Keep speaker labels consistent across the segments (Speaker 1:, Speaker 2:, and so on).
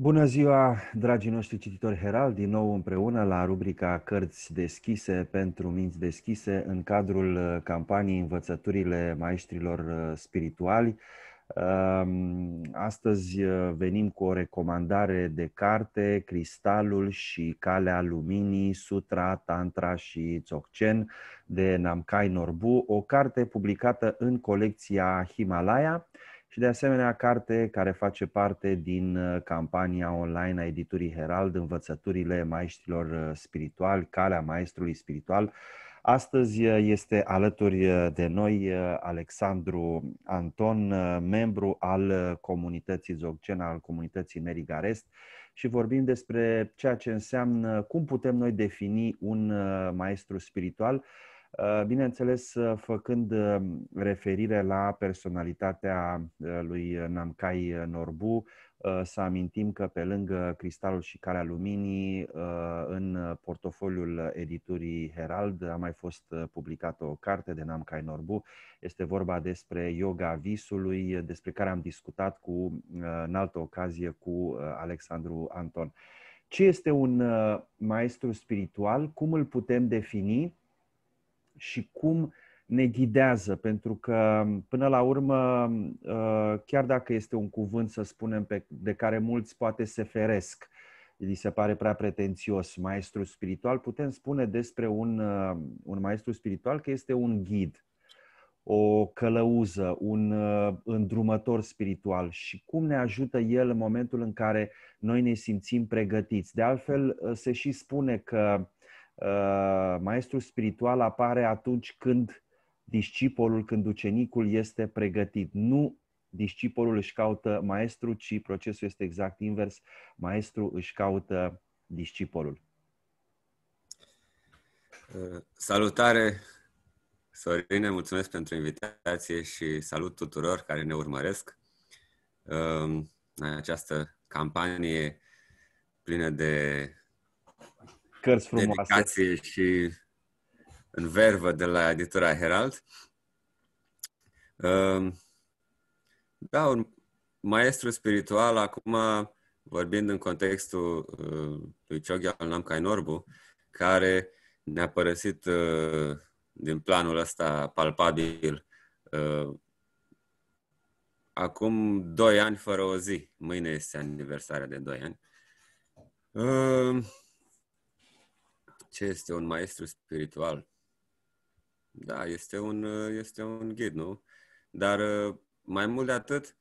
Speaker 1: Bună ziua, dragii noștri cititori Herald, din nou împreună la rubrica Cărți deschise pentru minți deschise în cadrul uh, campaniei Învățăturile Maestrilor uh, Spirituali. Um, astăzi uh, venim cu o recomandare de carte, Cristalul și Calea Luminii, Sutra, Tantra și Tsokchen de Namkai Norbu, o carte publicată în colecția Himalaya și de asemenea carte care face parte din uh, campania online a editurii Herald, Învățăturile Maestrilor uh, Spirituali, Calea Maestrului Spiritual. Astăzi uh, este alături de noi Alexandru Anton, membru al comunității Zogcena, al comunității Merigarest și vorbim despre ceea ce înseamnă, cum putem noi defini un maestru spiritual, Uh, bineînțeles, uh, făcând um, referire la personalitatea uh, lui Namcai Norbu, să amintim că pe lângă Cristalul și Calea Luminii, în portofoliul editurii Herald a mai fost publicată o carte de Namcai Norbu. Este vorba despre yoga visului, despre care am discutat cu, în altă ocazie cu Alexandru Anton. Ce este un maestru spiritual? Cum îl putem defini? și cum ne ghidează, pentru că până la urmă, uh, chiar dacă este un cuvânt, să spunem, pe, de care mulți poate se feresc, li se pare prea pretențios, maestru spiritual, putem spune despre un, uh, un maestru spiritual că este un ghid, o călăuză, un uh, îndrumător spiritual și cum ne ajută el în momentul în care noi ne simțim pregătiți. De altfel, se și spune că Uh, maestru spiritual apare atunci când discipolul, când ucenicul este pregătit. Nu discipolul își caută maestru, ci procesul este exact invers. Maestru își caută discipolul.
Speaker 2: Uh, salutare, Sorine, mulțumesc pentru invitație și salut tuturor care ne urmăresc uh, în această campanie plină de cărți frumoase. Dedicație și în vervă de la editura Herald. Ehm, da, un maestru spiritual, acum vorbind în contextul ehm, lui al Namkai Norbu, care ne-a părăsit ehm, din planul ăsta palpabil acum doi ani fără o zi. Mâine este aniversarea de doi ani. Ce este un maestru spiritual? Da, este un, uh, este un ghid, nu? Dar uh, mai mult de atât,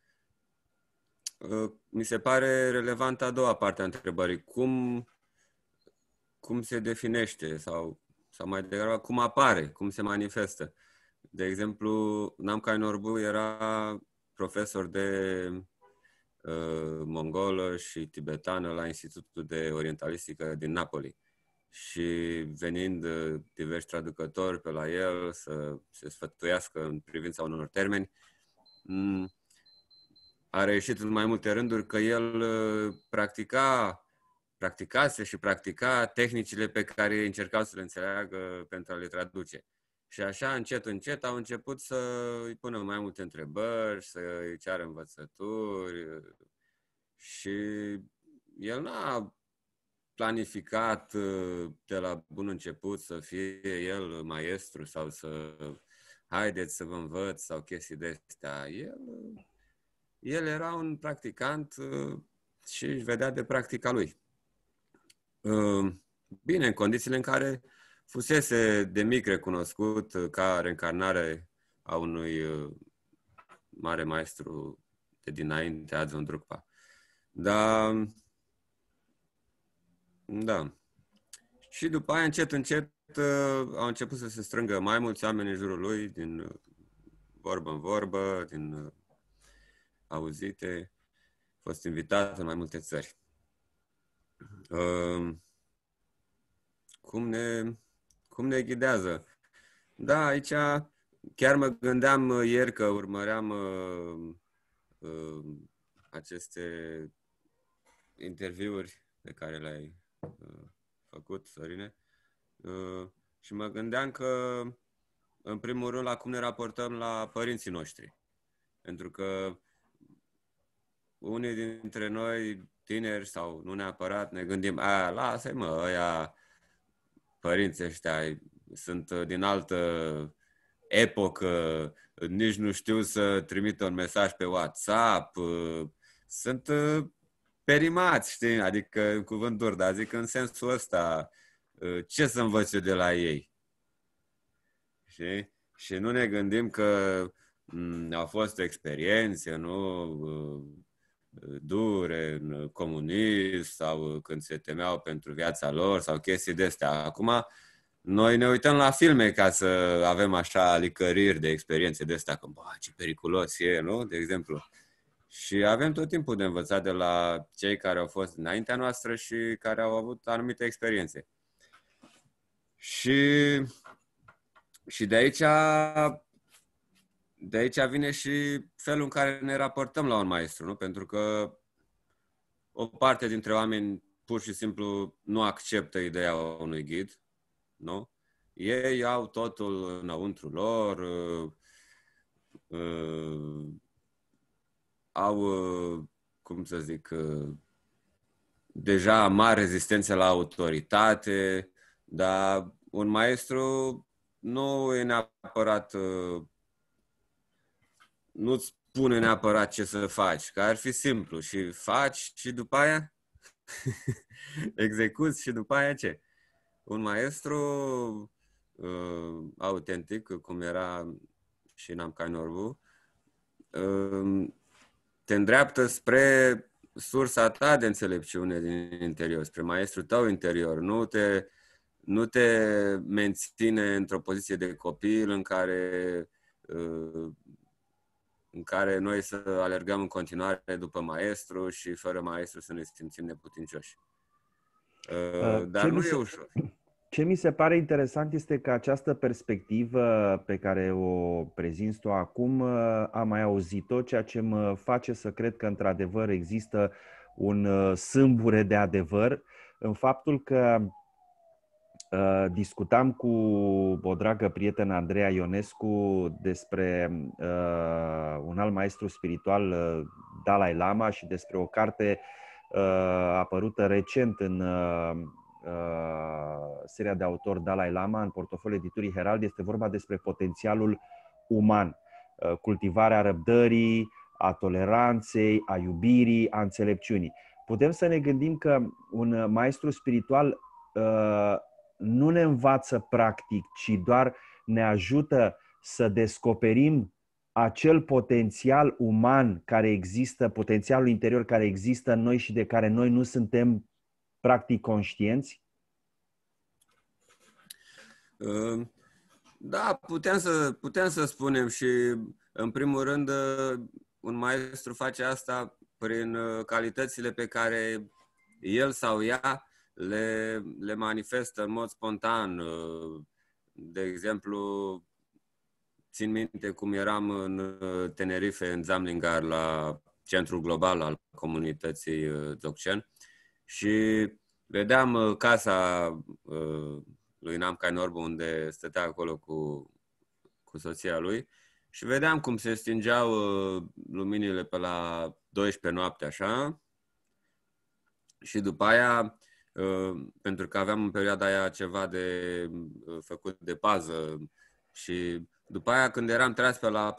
Speaker 2: uh, mi se pare relevantă a doua parte a întrebării. Cum, cum se definește sau, sau mai degrabă cum apare, cum se manifestă? De exemplu, Namkai Norbu era profesor de uh, mongolă și tibetană la Institutul de Orientalistică din Napoli și venind uh, diversi traducători pe la el să se sfătuiască în privința unor termeni, mm, a reușit în mai multe rânduri că el uh, practica, practicase și practica tehnicile pe care încercau să le înțeleagă pentru a le traduce. Și așa, încet, încet, au început să îi pună mai multe întrebări, să îi ceară învățături uh, și el n-a planificat uh, de la bun început să fie el maestru sau să haideți să vă învăț sau chestii de astea. El, el era un practicant uh, și își vedea de practica lui. Uh, bine, în condițiile în care fusese de mic recunoscut ca reîncarnare a unui mare maestru de dinainte, Adzon Drukpa. Dar da. Și după aia, încet, încet, uh, au început să se strângă mai mulți oameni în jurul lui, din uh, vorbă în vorbă, din uh, auzite. A fost invitat în mai multe țări. Cum ne, cum ne ghidează? Da, aici chiar mă gândeam ieri că urmăream aceste interviuri pe care le-ai Uh, făcut, Sorine. Uh, și mă gândeam că, în primul rând, acum ne raportăm la părinții noștri. Pentru că unii dintre noi, tineri sau nu neapărat, ne gândim, a, lasă-i mă, ăia, părinții ăștia sunt din altă epocă, nici nu știu să trimit un mesaj pe WhatsApp, sunt uh, perimați, știi? Adică, cuvânt dur, dar zic în sensul ăsta, uh, ce să învăț eu de la ei? Și, Și nu ne gândim că mm, au fost experiențe, nu? Uh, dure în comunism sau când se temeau pentru viața lor sau chestii de astea. Acum, noi ne uităm la filme ca să avem așa licăriri de experiențe de astea, că, bă, ce periculos e, nu? De exemplu. Și avem tot timpul de învățat de la cei care au fost înaintea noastră și care au avut anumite experiențe. Și, și de aici de aici vine și felul în care ne raportăm la un maestru, nu? Pentru că o parte dintre oameni pur și simplu nu acceptă ideea unui ghid, nu? Ei au totul înăuntru lor, uh, uh, au, uh, cum să zic, uh, deja mare rezistență la autoritate, dar un maestru nu e neapărat, uh, nu-ți spune neapărat ce să faci, că ar fi simplu și faci și după aia execuți și după aia ce? Un maestru uh, autentic, cum era și Namca Norbu, uh, te îndreaptă spre sursa ta de înțelepciune din interior, spre maestrul tău interior. Nu te, nu te menține într-o poziție de copil în care, uh, în care noi să alergăm în continuare după maestru și fără maestru să ne simțim neputincioși. Uh, uh, dar ce nu se... e ușor.
Speaker 1: Ce mi se pare interesant este că această perspectivă pe care o prezint o acum uh, am mai auzit-o, ceea ce mă face să cred că într-adevăr există un uh, sâmbure de adevăr în faptul că uh, discutam cu o dragă prietenă, Andreea Ionescu, despre un alt maestru spiritual, Dalai Lama, și despre o carte apărută recent în Uh, seria de autor Dalai Lama în portofoliul editurii Herald este vorba despre potențialul uman, uh, cultivarea răbdării, a toleranței, a iubirii, a înțelepciunii. Putem să ne gândim că un maestru spiritual uh, nu ne învață practic, ci doar ne ajută să descoperim acel potențial uman care există, potențialul interior care există în noi și de care noi nu suntem practic conștienți?
Speaker 2: Ehm, da, putem să, putem să spunem și, în primul rând, un maestru face asta prin uh, calitățile pe care el sau ea le, le manifestă în mod spontan. Uh, de exemplu, țin minte cum eram în uh, Tenerife, în Zamlingar, la centrul global al comunității Dzogchen și vedeam uh, casa uh, lui Namca Norbu unde stătea acolo cu, cu soția lui și vedeam cum se stingeau uh, luminile pe la 12 noapte așa și după aia pentru că aveam în perioada aia ceva de făcut de pază și după aia când eram tras pe la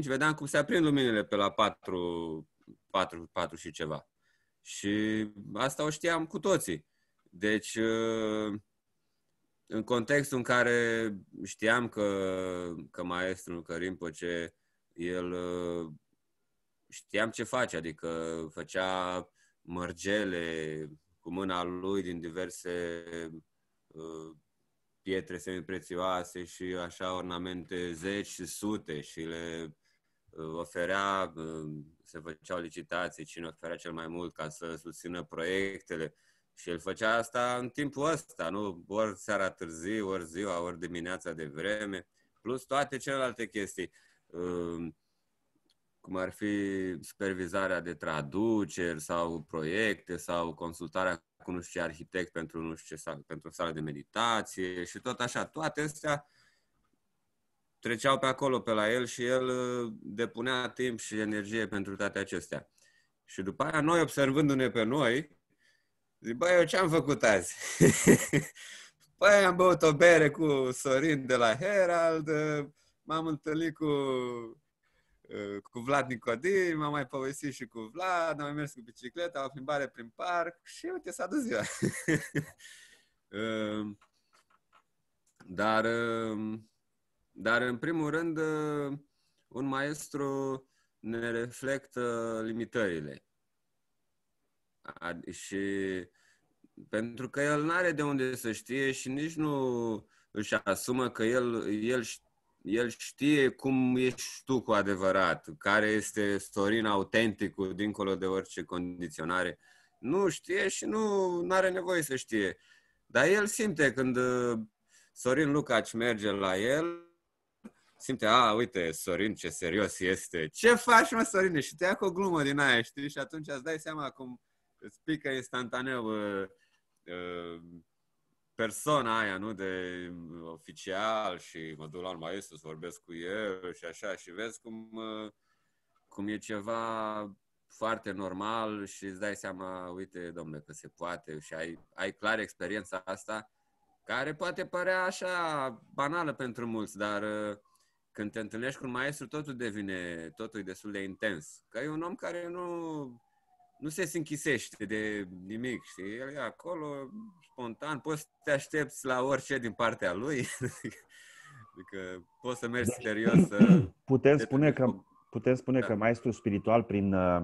Speaker 2: 4-5, vedeam cum se aprind luminile pe la 4, 4, 4 și ceva. Și asta o știam cu toții. Deci, ă, în contextul în care știam că, că maestrul Cărim ce el ă, știam ce face, adică făcea mărgele cu mâna lui din diverse ă, pietre semiprețioase și așa ornamente zeci și sute și le oferea, se făceau licitații, cine oferea cel mai mult ca să susțină proiectele. Și el făcea asta în timpul ăsta, nu? Ori seara târziu, ori ziua, ori dimineața de vreme, plus toate celelalte chestii, cum ar fi supervizarea de traduceri sau proiecte sau consultarea cu nu știu ce arhitect pentru nu știu ce, pentru sală de meditație și tot așa. Toate astea uh, treceau pe acolo, pe la el și el uh, depunea timp și energie pentru toate acestea. Și după aia noi, observându-ne pe noi, zic, băi, eu ce-am făcut azi? păi am băut o bere cu Sorin de la Herald, uh, m-am întâlnit cu, uh, cu Vlad Nicodim, m-am mai povestit și cu Vlad, am mai mers cu bicicleta, am plimbare prin parc și uite, s-a dus ziua. Um, dar um, dar, în primul rând, ă, un maestru ne reflectă limitările. Și pentru că el nu are de unde să știe și nici nu își asumă că el, el, el știe cum ești tu cu adevărat, care este Sorin autenticul dincolo de orice condiționare. Nu știe și nu are nevoie să știe. Dar el simte când ă, Sorin Lucaci merge la el, simte, a, uite, Sorin, ce serios este. Ce faci, mă, Sorin Și te ia cu o glumă din aia, știi? Și atunci îți dai seama cum îți pică instantaneu uh, ă, uh, ă, persoana aia, nu? De oficial și mă duc la maestru să vorbesc cu el și așa. Și vezi cum, uh, cum e ceva foarte normal și îți dai seama, uite, domnule, că se poate și ai, ai clar experiența asta care poate părea așa banală pentru mulți, dar uh, când te întâlnești cu un maestru, totul devine, totul e destul de intens. Că e un om care nu, nu se închisește de nimic, știi? El e acolo, spontan, poți să te aștepți la orice din partea lui. adică poți să mergi serios. Să
Speaker 1: putem spune că putem spune da. că maestru spiritual prin uh,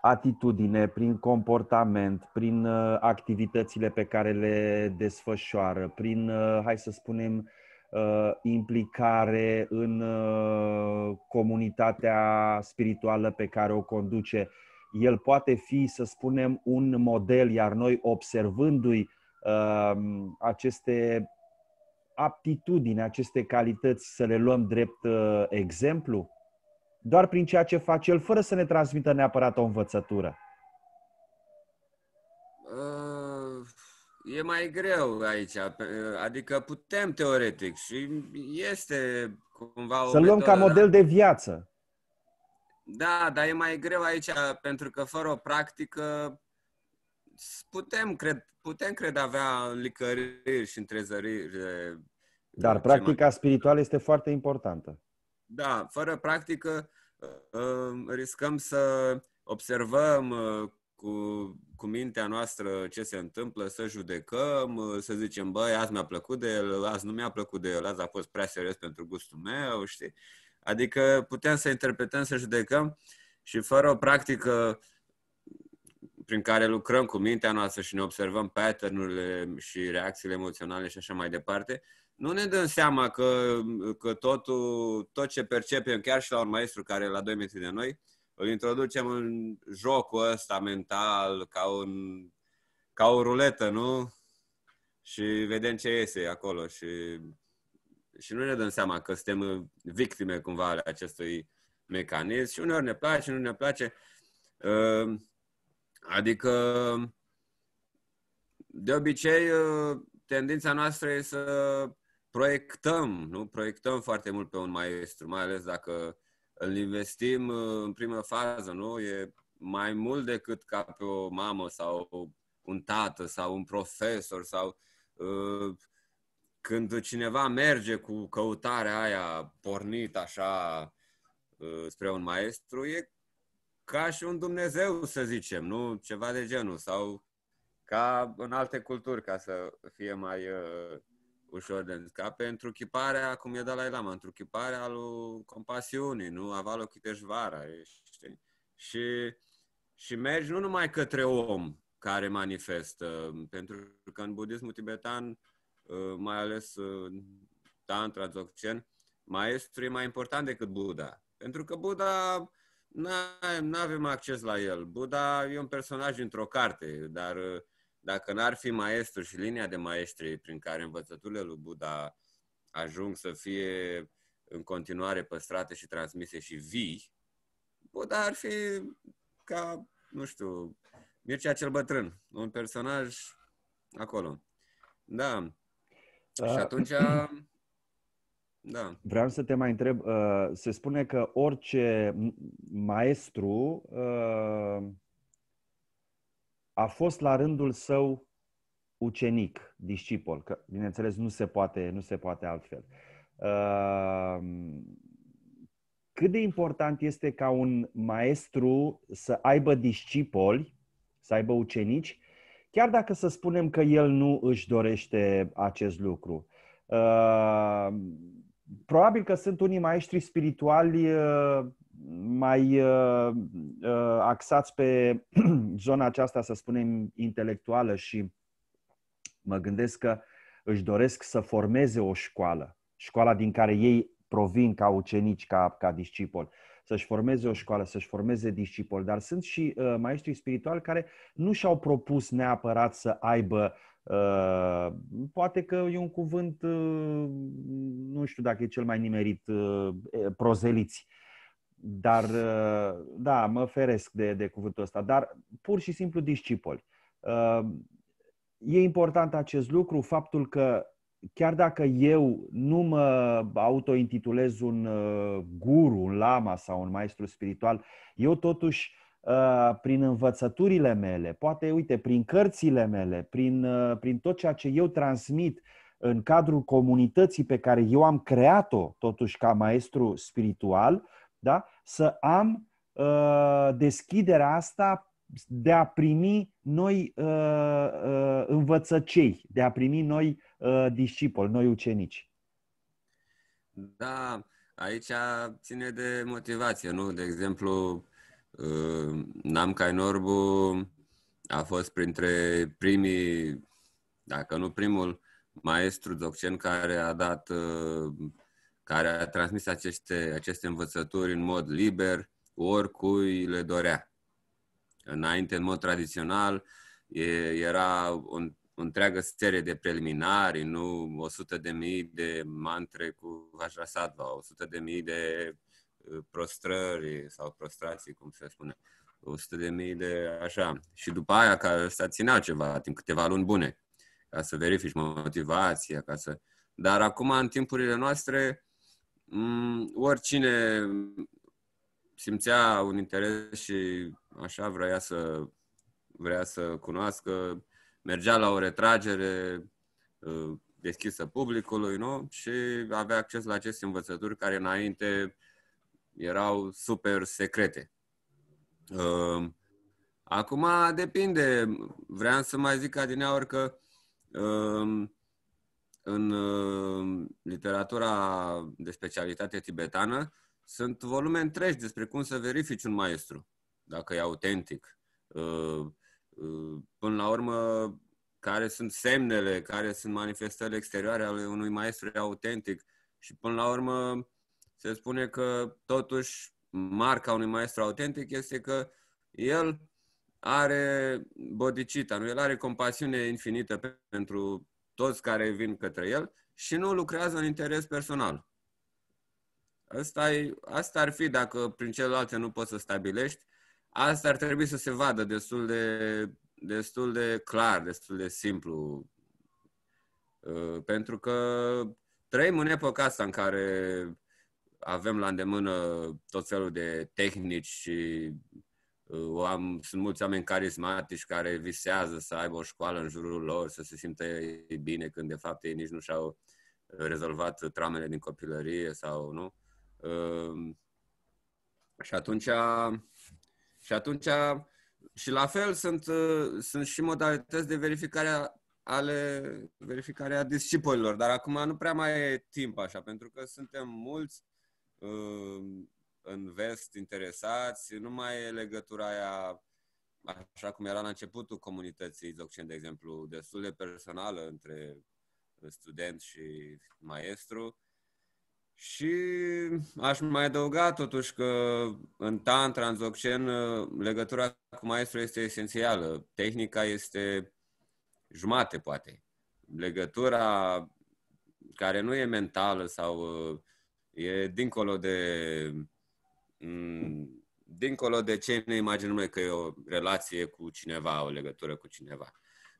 Speaker 1: atitudine, prin comportament, prin uh, activitățile pe care le desfășoară, prin, uh, hai să spunem, Uh, implicare în uh, comunitatea spirituală pe care o conduce. El poate fi, să spunem, un model, iar noi observându-i uh, aceste aptitudini, aceste calități, să le luăm drept exemplu, doar prin ceea ce face el, fără să ne transmită neapărat o învățătură.
Speaker 2: e mai greu aici. Adică putem teoretic și este cumva o Să luăm ca model de
Speaker 1: viață.
Speaker 2: Da, dar e mai greu aici pentru că fără o practică putem, cred, putem cred avea licăriri și întrezăriri.
Speaker 1: Dar practica mai... spirituală este foarte importantă.
Speaker 2: Da, fără practică uh, uh, riscăm să observăm uh, cu, cu mintea noastră ce se întâmplă, să judecăm, să zicem, băi, azi mi-a plăcut de el, azi nu mi-a plăcut de el, azi a fost prea serios pentru gustul meu, știi? Adică putem să interpretăm, să judecăm și fără o practică prin care lucrăm cu mintea noastră și ne observăm pattern-urile și reacțiile emoționale și așa mai departe, nu ne dăm seama că, că totul, tot ce percepem, chiar și la un maestru care e la 2 metri de noi, îl introducem în jocul ăsta mental, ca, un, ca o ruletă, nu? Și vedem ce iese acolo și, și nu ne dăm seama că suntem victime cumva ale acestui mecanism și uneori ne place, nu ne place. Ehm, adică, de obicei, ă, tendința noastră e să proiectăm, nu? Proiectăm foarte mult pe un maestru, mai ales dacă îl investim uh, în prima fază, nu? E mai mult decât ca pe o mamă sau un tată sau un profesor sau uh, când cineva merge cu căutarea aia pornit așa uh, spre un maestru, e ca și un Dumnezeu, să zicem, nu? Ceva de genul. Sau ca în alte culturi, ca să fie mai uh, ușor de pentru chiparea, cum e Dalai Lama, chiparea lui compasiunii, nu? Avalo Chiteșvara, știi? Și, și mergi nu numai către om care manifestă, pentru că în budismul tibetan, uh, mai ales uh, Tantra, Dzogchen, maestru e mai important decât Buddha. Pentru că Buddha nu avem acces la el. Buddha e un personaj într-o carte, dar uh, dacă n-ar fi maestru și linia de maestri prin care învățăturile lui Buddha ajung să fie în continuare păstrate și transmise și vii, Buddha ar fi ca, nu știu, Mircea cel Bătrân, un personaj acolo. Da. da. Și atunci... Da.
Speaker 1: Vreau să te mai întreb. Uh, se spune că orice maestru uh, a fost la rândul său ucenic, discipol, că bineînțeles nu se poate, nu se poate altfel. Ehm, cât de important este ca un maestru să aibă discipoli, să aibă ucenici, chiar dacă să spunem că el nu își dorește acest lucru. Ehm, probabil că sunt unii maestri spirituali ehm, mai uh, uh, axați pe zona aceasta, să spunem, intelectuală și mă gândesc că își doresc să formeze o școală, școala din care ei provin ca ucenici, ca, ca discipoli, să-și formeze o școală, să-și formeze discipoli, dar sunt și uh, maestrii spirituali care nu și-au propus neapărat să aibă Uh, poate că e un cuvânt, uh, nu știu dacă e cel mai nimerit, uh, prozeliți. Uh, dar, uh, da, mă feresc de, de cuvântul ăsta, dar pur și simplu discipoli. Uh, e important acest lucru, faptul că chiar dacă eu nu mă autointitulez un uh, guru, un lama sau un maestru spiritual, eu totuși prin învățăturile mele, poate, uite, prin cărțile mele, prin, prin tot ceea ce eu transmit în cadrul comunității pe care eu am creat-o, totuși, ca maestru spiritual, da? să am uh, deschiderea asta de a primi noi uh, uh, învățăcei, de a primi noi uh, discipoli, noi ucenici.
Speaker 2: Da, aici ține de motivație, nu? De exemplu, uh, Namcai Norbu a fost printre primii, dacă nu primul, maestru doccen care a dat uh, care a transmis aceste, aceste învățături în mod liber, oricui le dorea. Înainte, în mod tradițional, e, era o întreagă serie de preliminari, nu 100 de mii de mantre cu Vajrasattva, 100 de mii de uh, prostrări sau prostrații, cum se spune, 100 de mii de așa. Și după aia, ca să ținea ceva, timp câteva luni bune, ca să verifici motivația, ca să... Dar acum, în timpurile noastre, Mm, oricine simțea un interes și așa vrea să, vrea să cunoască, mergea la o retragere uh, deschisă publicului nu? și avea acces la aceste învățături care înainte erau super secrete. Uh, acum depinde. Vreau să mai zic adineaori că uh, în uh, literatura de specialitate tibetană sunt volume întregi despre cum să verifici un maestru, dacă e autentic. Uh, uh, până la urmă, care sunt semnele, care sunt manifestările exterioare ale unui maestru autentic și până la urmă se spune că totuși marca unui maestru autentic este că el are bodicita, nu? el are compasiune infinită pentru toți care vin către el și nu lucrează în interes personal. Asta, e, asta ar fi dacă prin celelalte nu poți să stabilești. Asta ar trebui să se vadă destul de, destul de clar, destul de simplu. Uh, pentru că trăim în epoca asta în care avem la îndemână tot felul de tehnici și am, sunt mulți oameni carismatici care visează să aibă o școală în jurul lor, să se simtă ei bine când de fapt ei nici nu și-au rezolvat tramele din copilărie sau nu. Ehm, și atunci, și atunci, și la fel sunt, sunt și modalități de verificare ale verificarea discipolilor, dar acum nu prea mai e timp așa, pentru că suntem mulți, ehm, în vest interesați, nu mai e legătura aia așa cum era la începutul comunității Zocen, de exemplu, destul de personală între student și maestru. Și aș mai adăuga totuși că în tantra, în Dzogchen, legătura cu maestru este esențială. Tehnica este jumate, poate. Legătura care nu e mentală sau uh, e dincolo de Mm, dincolo de ce ne imaginăm noi că e o relație cu cineva, o legătură cu cineva.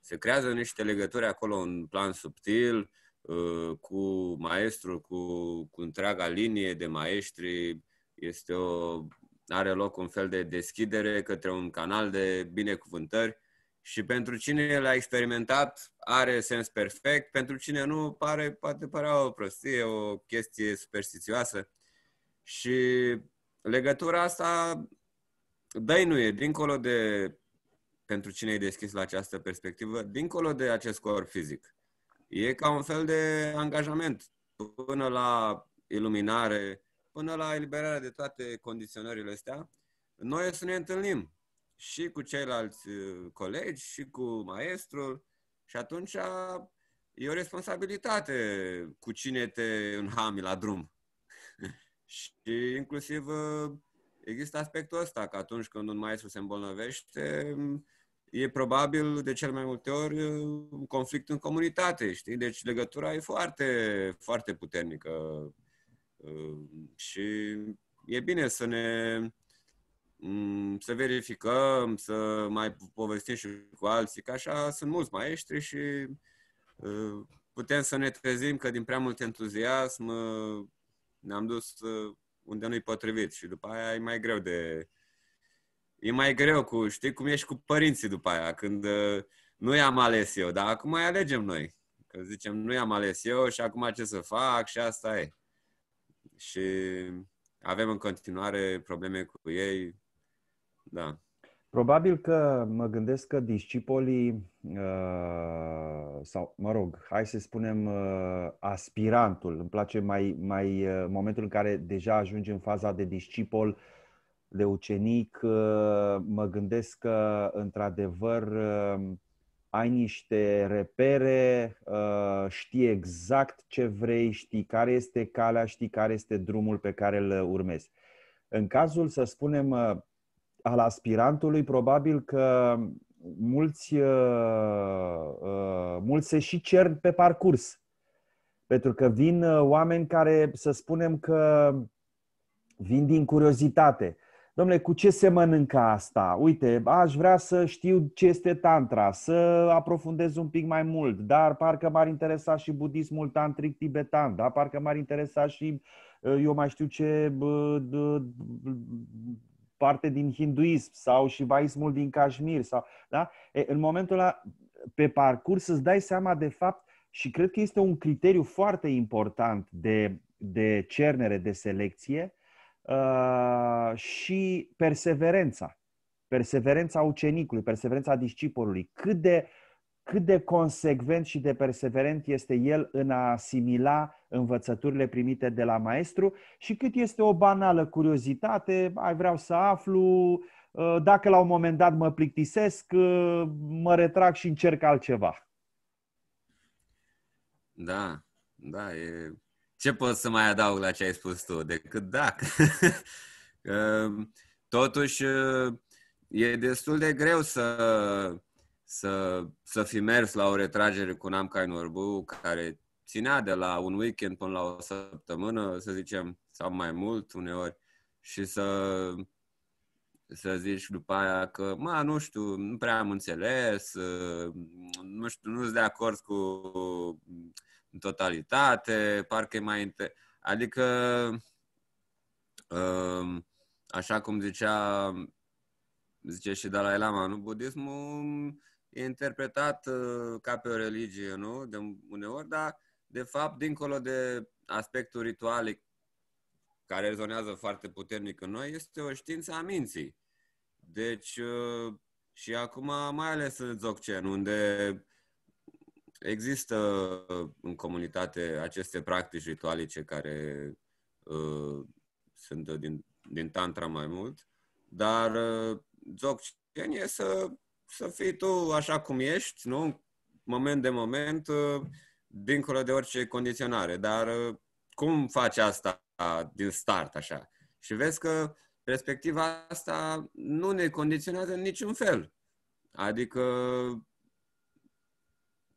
Speaker 2: Se creează niște legături acolo în plan subtil, uh, cu maestru, cu, cu întreaga linie de maestri. Este o, are loc un fel de deschidere către un canal de binecuvântări și pentru cine l-a experimentat are sens perfect, pentru cine nu pare, poate părea o prostie, o chestie superstițioasă. Și legătura asta dăinuie, dincolo de, pentru cine e deschis la această perspectivă, dincolo de acest corp fizic. E ca un fel de angajament până la iluminare, până la eliberarea de toate condiționările astea, noi să ne întâlnim și cu ceilalți uh, colegi, și cu maestrul, și atunci uh, e o responsabilitate cu cine te înhami la drum. Și inclusiv ă, există aspectul ăsta, că atunci când un maestru se îmbolnăvește, e probabil de cel mai multe ori ă, un conflict în comunitate, știi? Deci legătura e foarte, foarte puternică. Ă, și e bine să ne să verificăm, să mai povestim și cu alții, că așa sunt mulți maestri și putem să ne trezim că din prea mult entuziasm ne-am dus uh, unde nu-i potrivit și după aia e mai greu de... E mai greu cu, știi cum ești cu părinții după aia, când uh, nu i-am ales eu, dar acum mai alegem noi. Că zicem, nu i-am ales eu și acum ce să fac și asta e. Și avem în continuare probleme cu ei, da.
Speaker 1: Probabil că mă gândesc că discipolii, uh, sau mă rog, hai să spunem uh, aspirantul, îmi place mai, mai uh, momentul în care deja ajunge în faza de discipol, de ucenic, mă gândesc că într-adevăr ai niște repere, știi exact ce vrei, știi care este calea, știi care este drumul pe care îl urmezi. În cazul, să spunem, al aspirantului, probabil că mulți, uh, uh, mulți se și cer pe parcurs. Pentru că vin uh, oameni care, să spunem că vin din curiozitate. Domnule, cu ce se mănâncă asta? Uite, aș vrea să știu ce este tantra, să aprofundez un pic mai mult, dar parcă m-ar interesa și budismul tantric tibetan, da? parcă m-ar interesa și eu mai știu ce parte din hinduism sau și vaismul din Kashmir. Sau, da? e, în momentul ăla, pe parcurs, îți dai seama de fapt și cred că este un criteriu foarte important de, de cernere, de selecție uh, și perseverența. Perseverența ucenicului, perseverența discipolului. Cât de uh, cât de consecvent și de perseverent este el în a asimila învățăturile primite de la maestru și cât este o banală curiozitate, ai vreau să aflu, uh, dacă la un moment dat mă plictisesc, uh, mă retrag și încerc altceva.
Speaker 2: Da, da, e... ce pot să mai adaug la ce ai spus tu, decât dacă. Totuși, uh, e destul de greu să să, să fi mers la o retragere cu în Norbu, care ținea de la un weekend până la o săptămână, să zicem, sau mai mult uneori, și să, să zici după aia că, mă, nu știu, nu prea am înțeles, nu știu, nu sunt de acord cu totalitate, parcă e mai... Inter... Adică, um, așa cum zicea, zice și Dalai Lama, nu, budismul e interpretat ă, ca pe o religie, nu? De uneori, dar de fapt, dincolo de aspectul ritualic care rezonează foarte puternic în noi, este o știință a minții. Deci, ă, și acum, mai ales în Dzogchen, unde există în comunitate aceste practici ritualice care uh, sunt din, din tantra mai mult, dar uh, Dzogchen e să să fii tu așa cum ești, nu? Moment de moment, uh, dincolo de orice condiționare. Dar uh, cum faci asta din start, așa? Și vezi că perspectiva asta nu ne condiționează în niciun fel. Adică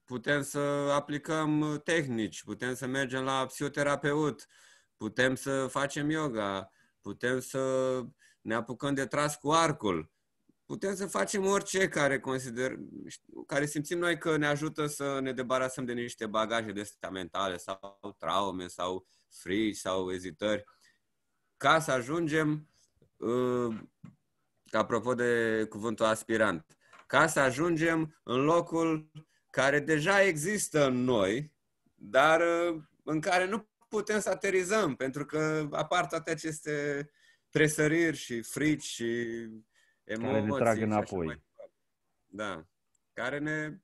Speaker 2: putem să aplicăm tehnici, putem să mergem la psihoterapeut, putem să facem yoga, putem să ne apucăm de tras cu arcul putem să facem orice care consider, care simțim noi că ne ajută să ne debarasăm de niște bagaje de mentale sau traume sau frici sau ezitări ca să ajungem uh, apropo de cuvântul aspirant, ca să ajungem în locul care deja există în noi, dar uh, în care nu putem să aterizăm, pentru că apar toate aceste presăriri și frici și
Speaker 1: emoții care ne trag înapoi.
Speaker 2: Da. Care ne...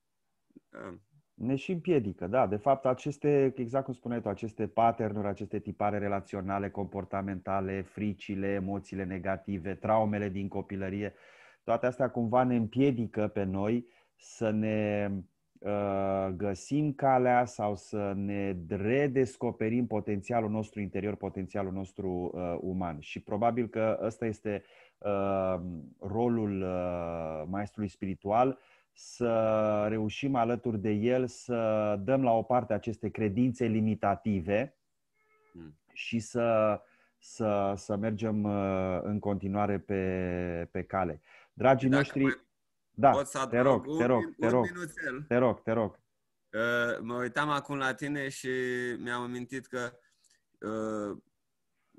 Speaker 1: Da. Ne și împiedică, da. De fapt, aceste, exact cum spuneai tu, aceste patternuri, aceste tipare relaționale, comportamentale, fricile, emoțiile negative, traumele din copilărie, toate astea cumva ne împiedică pe noi să ne uh, găsim calea sau să ne redescoperim potențialul nostru interior, potențialul nostru uh, uman. Și probabil că ăsta este Uh, rolul uh, maestrului spiritual, să reușim alături de el să dăm la o parte aceste credințe limitative hmm. și să, să, să mergem uh, în continuare pe, pe cale. Dragii Dacă noștri, da, te rog, un, te rog, un, te rog, minuțel. te rog, te rog.
Speaker 2: mă uitam acum la tine și mi-am amintit că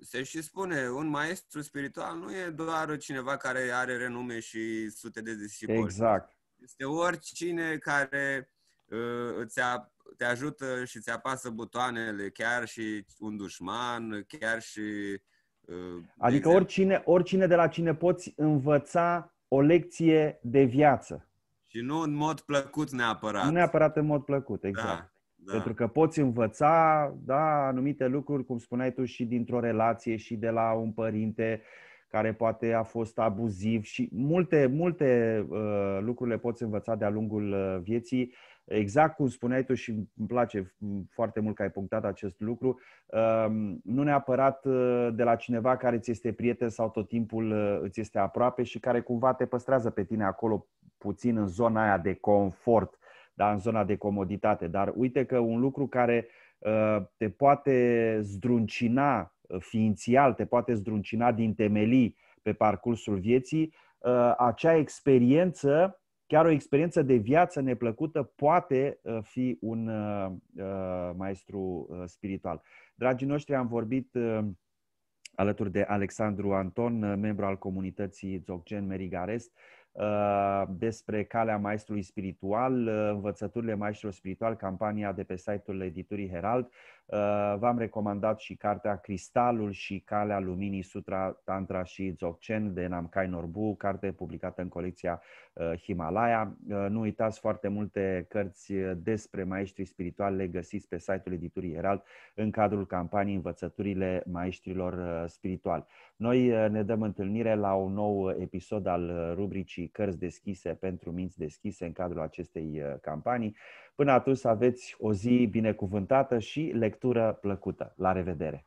Speaker 2: se și spune, un maestru spiritual nu e doar cineva care are renume și sute de discipoli. Exact. Este oricine care uh, îți a te ajută și ți apasă butoanele, chiar și un dușman, chiar și... Uh, adică
Speaker 1: oricine, oricine de la cine poți învăța o lecție de viață. Și nu în mod plăcut neapărat. Nu neapărat în mod plăcut, exact. Da. Da. Pentru că poți învăța da, anumite lucruri, cum spuneai tu, și dintr-o relație și de la un părinte care poate a fost abuziv și multe, multe uh, lucruri le poți învăța de-a lungul uh, vieții. Exact cum spuneai tu și îmi place foarte mult că ai punctat acest lucru, um, nu neapărat uh, de la cineva care ți este prieten sau tot timpul uh, îți este aproape și care cumva te păstrează pe tine acolo puțin în zona aia de confort da, în zona de comoditate. Dar uite că un lucru care uh, te poate zdruncina uh, ființial, te poate zdruncina din temelii pe parcursul vieții, uh, acea experiență, chiar o experiență de viață neplăcută, poate fi un maestru spiritual. Dragii noștri, am vorbit alături de Alexandru Anton, membru al comunității Dzoggen Merigarest, Uh, despre calea maestrului spiritual, uh, învățăturile maestrului spiritual, campania de pe site-ul editurii Herald. Uh, v-am recomandat și cartea Cristalul și Calea Luminii, Sutra, Tantra și Dzogchen de Namkai Norbu, carte publicată în colecția Himalaya. Nu uitați foarte multe cărți despre maestrii spirituali, le găsiți pe site-ul editurii Herald în cadrul campaniei Învățăturile Maestrilor Spirituali. Noi eh, ne dăm întâlnire la un nou eh, episod al eh, rubricii Cărți deschise pentru minți deschise în cadrul acestei campanii. Până atunci aveți o zi mm. binecuvântată și lectură plăcută. La revedere!